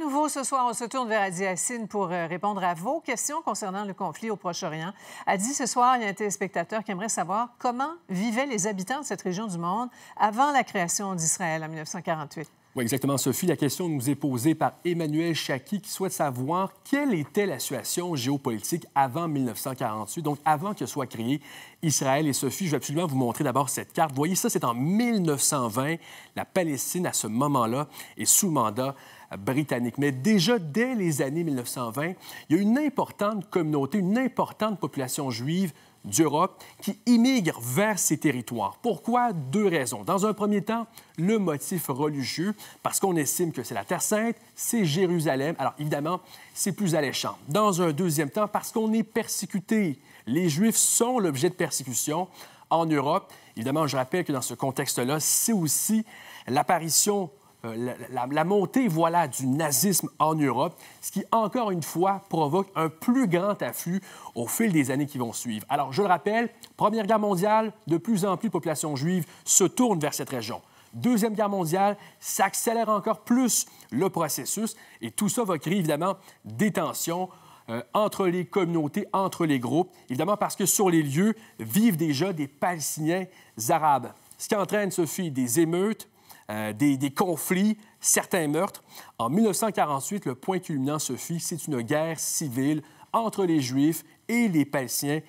nouveau, ce soir, on se tourne vers Adi Hassine pour euh, répondre à vos questions concernant le conflit au Proche-Orient. Adi, ce soir, il y a un téléspectateur qui aimerait savoir comment vivaient les habitants de cette région du monde avant la création d'Israël en 1948. Oui, exactement, Sophie. La question nous est posée par Emmanuel Chaki qui souhaite savoir quelle était la situation géopolitique avant 1948, donc avant que soit créé Israël. Et Sophie, je vais absolument vous montrer d'abord cette carte. Vous voyez ça, c'est en 1920. La Palestine, à ce moment-là, est sous mandat britannique. Mais déjà dès les années 1920, il y a une importante communauté, une importante population juive d'Europe qui immigre vers ces territoires. Pourquoi? Deux raisons. Dans un premier temps, le motif religieux, parce qu'on estime que c'est la Terre sainte, c'est Jérusalem. Alors évidemment, c'est plus alléchant. Dans un deuxième temps, parce qu'on est persécuté. Les Juifs sont l'objet de persécution en Europe. Évidemment, je rappelle que dans ce contexte-là, c'est aussi l'apparition euh, la, montée voilà, du nazisme en Europe, ce qui, encore une fois, provoque un plus grand afflux au fil des années qui vont suivre. Alors, je le rappelle, Première Guerre mondiale, de plus en plus de populations juives se tourne vers cette région. Deuxième Guerre mondiale, ça accélère encore plus le processus et tout ça va créer évidemment des tensions euh, entre les communautés, entre les groupes, évidemment parce que sur les lieux vivent déjà des Palestiniens arabes, ce qui entraîne, Sophie, des émeutes, euh, des, conflits, certains meurtres. En 1948, le point culminant se c'est une guerre civile entre les Juifs et les Palestiniens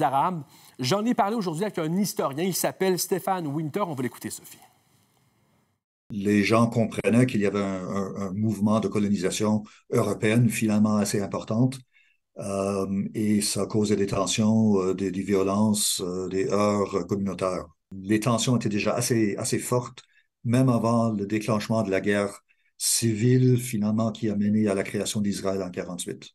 arabes. J'en ai parlé aujourd'hui avec un historien, il s'appelle Stéphane Winter. On va l'écouter, Sophie. Les gens comprenaient qu'il y avait un, mouvement de colonisation européenne finalement assez importante. Euh, et ça causait des tensions, euh, des, violences, des heurts communautaires. Les tensions étaient déjà assez, assez fortes même avant le déclenchement de la guerre civile, finalement, qui a mené à la création d'Israël en 1948.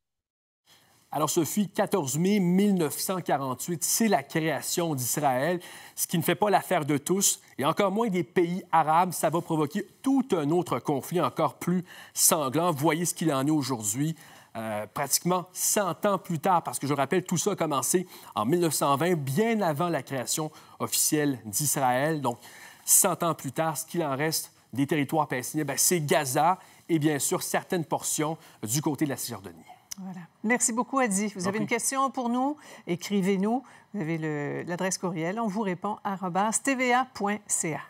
Alors, ce fut 14 mai 1948, c'est la création d'Israël, ce qui ne fait pas l'affaire de tous, et encore moins des pays arabes. Ça va provoquer tout un autre conflit encore plus sanglant. voyez ce qu'il en est aujourd'hui. Euh, pratiquement 100 ans plus tard, parce que je rappelle, tout ça a commencé en 1920, bien avant la création officielle d'Israël. Donc, 100 ans plus tard, ce qu'il en reste des territoires palestiniens, ben, c'est Gaza et bien sûr certaines portions du côté de la Cisjordanie. Voilà. Merci beaucoup, Adi. Vous avez une question pour nous? Écrivez-nous. Vous avez l'adresse courriel. On vous répond à tva.ca.